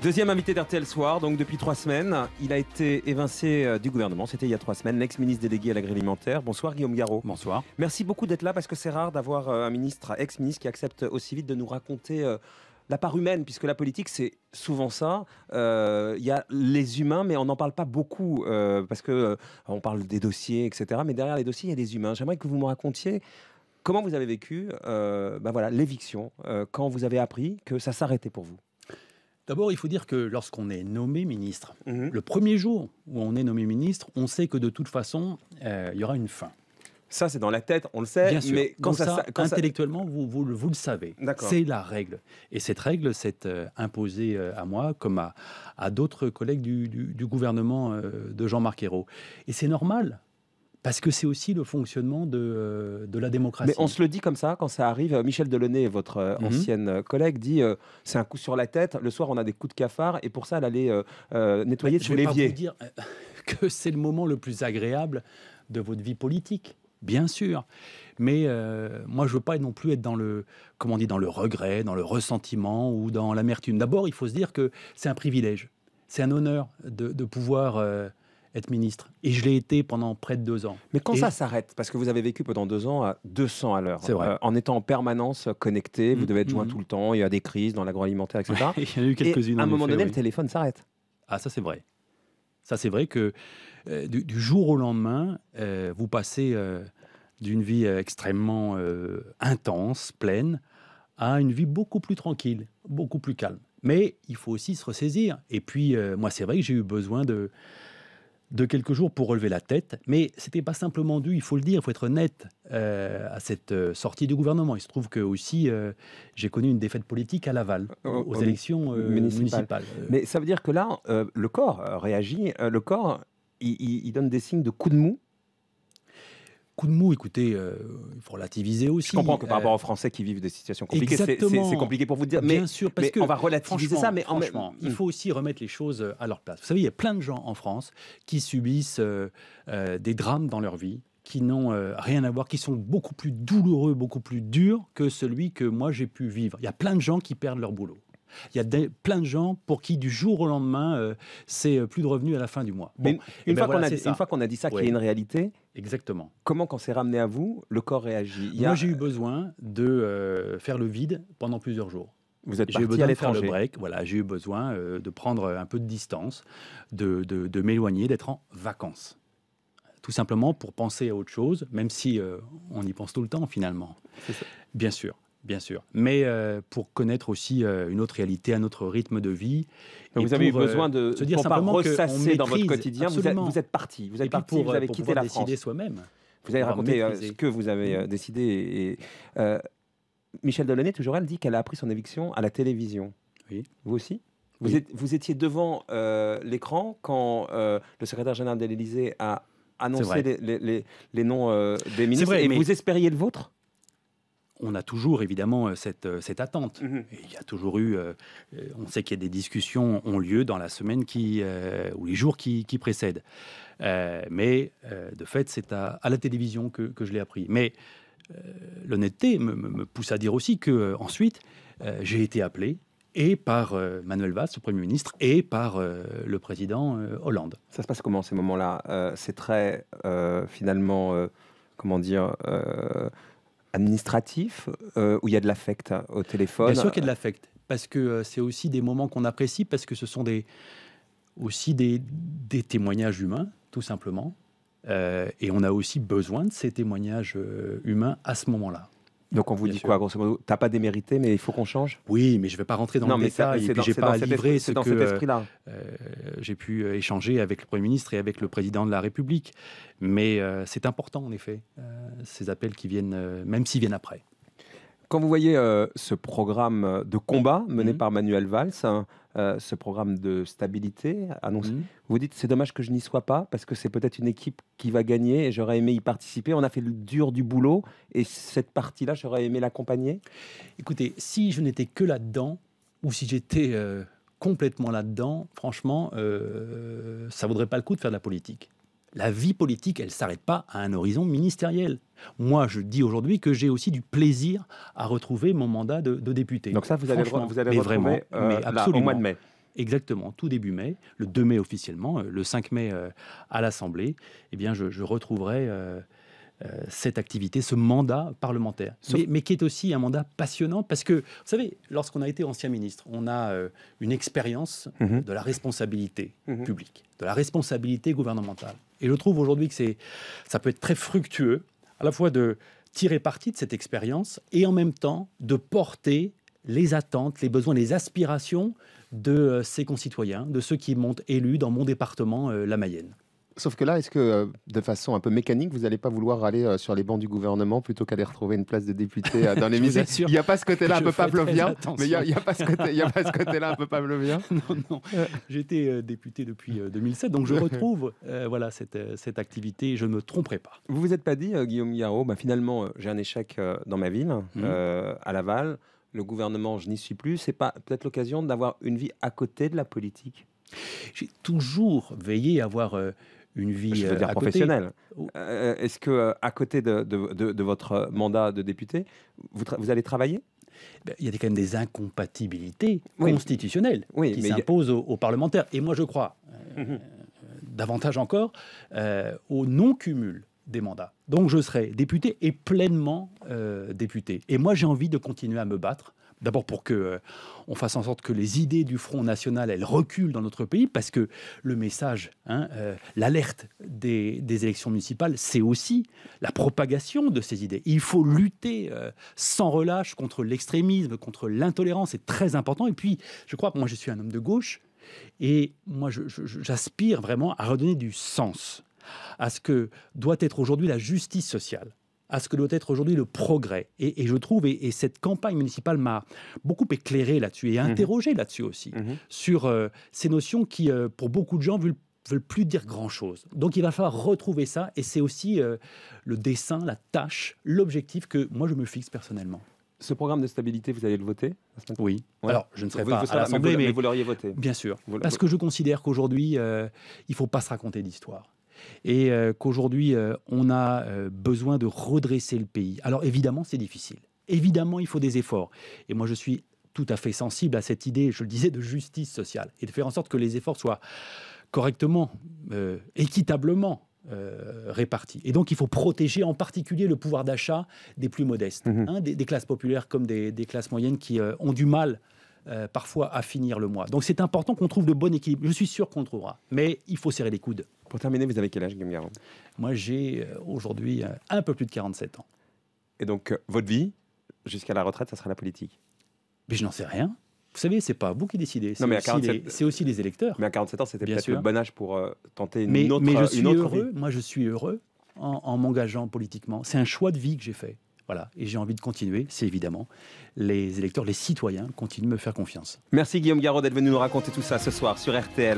Deuxième invité d'RTL Soir, donc depuis trois semaines. Il a été évincé euh, du gouvernement, c'était il y a trois semaines, l'ex-ministre délégué à l'agri-alimentaire. Bonsoir Guillaume Garot. Bonsoir. Merci beaucoup d'être là parce que c'est rare d'avoir euh, un ministre, ex-ministre, qui accepte aussi vite de nous raconter euh, la part humaine, puisque la politique, c'est souvent ça. Il y a les humains, mais on n'en parle pas beaucoup, parce qu'on parle des dossiers, etc. Mais derrière les dossiers, il y a des humains. J'aimerais que vous me racontiez comment vous avez vécu bah voilà, l'éviction, quand vous avez appris que ça s'arrêtait pour vous. D'abord, il faut dire que lorsqu'on est nommé ministre, mhm. le premier jour où on est nommé ministre, on sait que de toute façon, euh, il y aura une fin. Ça, c'est dans la tête, on le sait. Bien sûr. Mais quand ça, intellectuellement, Vous, vous, le savez. C'est la règle. Et cette règle s'est euh, imposée euh, à moi, comme à, à d'autres collègues du, gouvernement de Jean-Marc Ayrault. Et c'est normal. Parce que c'est aussi le fonctionnement euh, de, la démocratie. Mais on se le dit comme ça quand ça arrive. Euh, Michel Delaunay, votre euh, mhm. ancienne collègue, dit c'est un coup sur la tête. Le soir, on a des coups de cafard et pour ça, elle allait nettoyer tous les l'évier. Je vais pas vous dire que c'est le moment le plus agréable de votre vie politique, bien sûr. Mais moi, je ne veux pas non plus être dans le comment on dit, dans le regret, dans le ressentiment ou dans l'amertume. D'abord, il faut se dire que c'est un privilège, c'est un honneur de, de pouvoir être ministre. Et je l'ai été pendant près de deux ans. Mais quand ça s'arrête Parce que vous avez vécu pendant deux ans à 200 à l'heure. C'est vrai. Euh, en étant en permanence connecté, vous mm, devez être joint mm. tout le temps, il y a des crises dans l'agroalimentaire, etc. il y en a eu quelques-unes. À un moment donné, le téléphone s'arrête. Ah, ça c'est vrai. Ça c'est vrai que euh, du, jour au lendemain, euh, vous passez d'une vie extrêmement intense, pleine, à une vie beaucoup plus tranquille, beaucoup plus calme. Mais il faut aussi se ressaisir. Et puis, moi, c'est vrai que j'ai eu besoin de de quelques jours pour relever la tête, mais c'était pas simplement dû, il faut le dire, il faut être net euh, à cette euh, sortie du gouvernement. Il se trouve que aussi euh, j'ai connu une défaite politique à Laval oh, oh, aux élections municipales. Mais ça veut dire que là, le corps réagit, le corps, il, il donne des signes de coup de mou coup de mou. Écoutez, euh, il faut relativiser aussi. Je comprends que par rapport euh, aux Français qui vivent des situations compliquées, c'est compliqué pour vous dire. Bien sûr, parce qu'on on va relativiser ça, mais franchement, il hmm. faut aussi remettre les choses à leur place. Vous savez, il y a plein de gens en France qui subissent euh, des drames dans leur vie, qui n'ont rien à voir, qui sont beaucoup plus douloureux, beaucoup plus durs que celui que moi j'ai pu vivre. Il y a plein de gens qui perdent leur boulot. Il y a plein de gens pour qui, du jour au lendemain, euh, c'est euh, plus de revenus à la fin du mois. une, fois qu'on a, dit ça, qu'il y a une réalité, Exactement. Comment, quand c'est ramené à vous, le corps réagit Moi, j'ai eu euh, besoin de faire le vide pendant plusieurs jours. Vous êtes parti j'ai eu besoin de prendre un peu de distance, de, m'éloigner, d'être en vacances. Tout simplement pour penser à autre chose, même si on y pense tout le temps finalement. Bien sûr. Bien sûr. Mais euh, pour connaître aussi euh, une autre réalité, un autre rythme de vie. vous avez eu euh, besoin de se dire simplement pas ressasser dans votre quotidien. Vous êtes, parti. Vous avez parti. Pour, vous avez soi-même. Vous avez raconté ce que vous avez décidé. Michel Delaunay, toujours elle, dit qu'elle a appris son éviction à la télévision. Oui. Vous aussi vous, étiez devant l'écran quand le secrétaire général de l'Élysée a annoncé les, noms des ministres et vous espériez le vôtre on a toujours évidemment euh, cette, euh, cette attente. Mmh il y a toujours eu, euh, on sait qu'il y a des discussions ont lieu dans la semaine qui, ou les jours qui, précèdent. mais de fait, c'est à, la télévision que, que je l'ai appris. Mais l'honnêteté me, pousse à dire aussi que ensuite, j'ai été appelé et par Manuel Valls, le Premier ministre, et par le président Hollande. Ça se passe comment ces moments-là C'est très, finalement, comment dire, administratif euh, où il y a de l'affect hein, au téléphone Bien sûr qu'il y a de l'affect, parce que euh, c'est aussi des moments qu'on apprécie, parce que ce sont des, aussi des, témoignages humains, tout simplement. Euh, et on a aussi besoin de ces témoignages humains à ce moment-là. Donc on vous dit quoi, grosso modo T'as pas démérité, mais il faut qu'on change Oui, mais je ne vais pas rentrer dans le détail. Et puis j'ai pas livré ce que euh, j'ai pu échanger avec le Premier ministre et avec le Président de la République. Mais euh, c'est important, en effet, euh, ces appels qui viennent, même s'ils viennent après. Quand vous voyez euh, ce programme euh, de combat mené mmh. par Manuel Valls, hein, euh, ce programme de stabilité annoncé, mmh. vous dites c'est dommage que je n'y sois pas parce que c'est peut-être une équipe qui va gagner et j'aurais aimé y participer. On a fait le dur du boulot et cette partie-là, j'aurais aimé l'accompagner. Écoutez, si je n'étais que là-dedans ou si j'étais complètement là-dedans, franchement, ça vaudrait pas le coup de faire de la politique. La vie politique, elle ne s'arrête pas à un horizon ministériel. Moi, je dis aujourd'hui que j'ai aussi du plaisir à retrouver mon mandat de, député. Donc ça, vous allez, vous retrouver vraiment, euh, mois de mai. Exactement, tout début mai, le 2 mai officiellement, euh, le 5 mai euh, à l'Assemblée, eh bien, je, retrouverai cette activité, ce mandat parlementaire, mais, qui est aussi un mandat passionnant parce que, vous savez, lorsqu'on a été ancien ministre, on a une expérience mmh de la responsabilité mmh publique, de la responsabilité gouvernementale. Et je trouve aujourd'hui que ça peut être très fructueux, à la fois de tirer parti de cette expérience et en même temps de porter les attentes, les besoins, les aspirations de euh, ses concitoyens, de ceux qui m'ont élu dans mon département, euh, la Mayenne. Sauf que là, est-ce que euh, de façon un peu mécanique, vous n'allez pas vouloir aller euh, sur les bancs du gouvernement plutôt qu'aller retrouver une place de député euh, dans les musées Il n'y a pas ce côté-là un peu pavlovien, il n'y a, pas ce côté-là un peu pavlovien. Non, non. J'étais député depuis 2007, donc je retrouve voilà, cette, cette, activité, je ne me tromperai pas. Vous vous êtes pas dit, Guillaume yao bah, finalement, j'ai un échec dans ma ville, mhm. à Laval, le gouvernement, je n'y suis plus, c'est pas peut-être l'occasion d'avoir une vie à côté de la politique j'ai toujours veillé à avoir une vie euh, professionnelle. Euh, est-ce que euh, à côté de, votre mandat de député, vous, allez travailler ben, il y a quand même des incompatibilités constitutionnelles qui s'imposent aux, parlementaires. Et moi, je crois, mmh davantage encore, au non-cumul des mandats. Donc, je serai député et pleinement député. Et moi, j'ai envie de continuer à me battre D'abord pour que euh, on fasse en sorte que les idées du Front national elles reculent dans notre pays, parce que le message, hein, euh, l'alerte des, élections municipales, c'est aussi la propagation de ces idées. Il faut lutter euh, sans relâche contre l'extrémisme, contre l'intolérance, c'est très important. Et puis, je crois, que moi, je suis un homme de gauche, et moi, j'aspire vraiment à redonner du sens à ce que doit être aujourd'hui la justice sociale à ce que doit être aujourd'hui le progrès. Et, je trouve, et, cette campagne municipale m'a beaucoup éclairé là-dessus et mhm. interrogé là-dessus aussi, mhm. sur euh, ces notions qui, euh, pour beaucoup de gens, veulent veulent plus dire grand-chose. Donc il va falloir retrouver ça, et c'est aussi euh, le dessin, la tâche, l'objectif que moi je me fixe personnellement. Ce programme de stabilité, vous allez le voter Oui. Alors, je ne serai pas à l'Assemblée, mais, vous l'auriez voté. Bien sûr. parce que je considère qu'aujourd'hui, il ne faut pas se raconter d'histoire et euh, qu'aujourd'hui, euh, on a euh, besoin de redresser le pays. Alors évidemment, c'est difficile. Évidemment, il faut des efforts. Et moi, je suis tout à fait sensible à cette idée, je le disais, de justice sociale et de faire en sorte que les efforts soient correctement, équitablement répartis. Et donc, il faut protéger en particulier le pouvoir d'achat des plus modestes, mmh hein, des, classes populaires comme des, classes moyennes qui ont du mal euh, parfois à finir le mois. Donc c'est important qu'on trouve le bon équilibre. Je suis sûr qu'on trouvera, mais il faut serrer les coudes. Pour terminer, vous avez quel âge, Guillaume Moi, j'ai euh, aujourd'hui euh, un peu plus de 47 ans. Et donc, votre vie, jusqu'à la retraite, ça sera la politique Mais je n'en sais rien. Vous savez, c'est pas vous qui décidez. C'est aussi, 47... aussi, les électeurs. Mais à 47 ans, c'était peut-être le bon âge pour tenter une mais, autre Mais je suis heureux. Moi, je suis heureux en m'engageant politiquement. C'est un choix de vie que j'ai fait. Voilà, et j'ai envie de continuer, c'est évidemment les électeurs, les citoyens continuent de me faire confiance. Merci Guillaume Garraud d'être venu nous raconter tout ça ce soir sur RTL.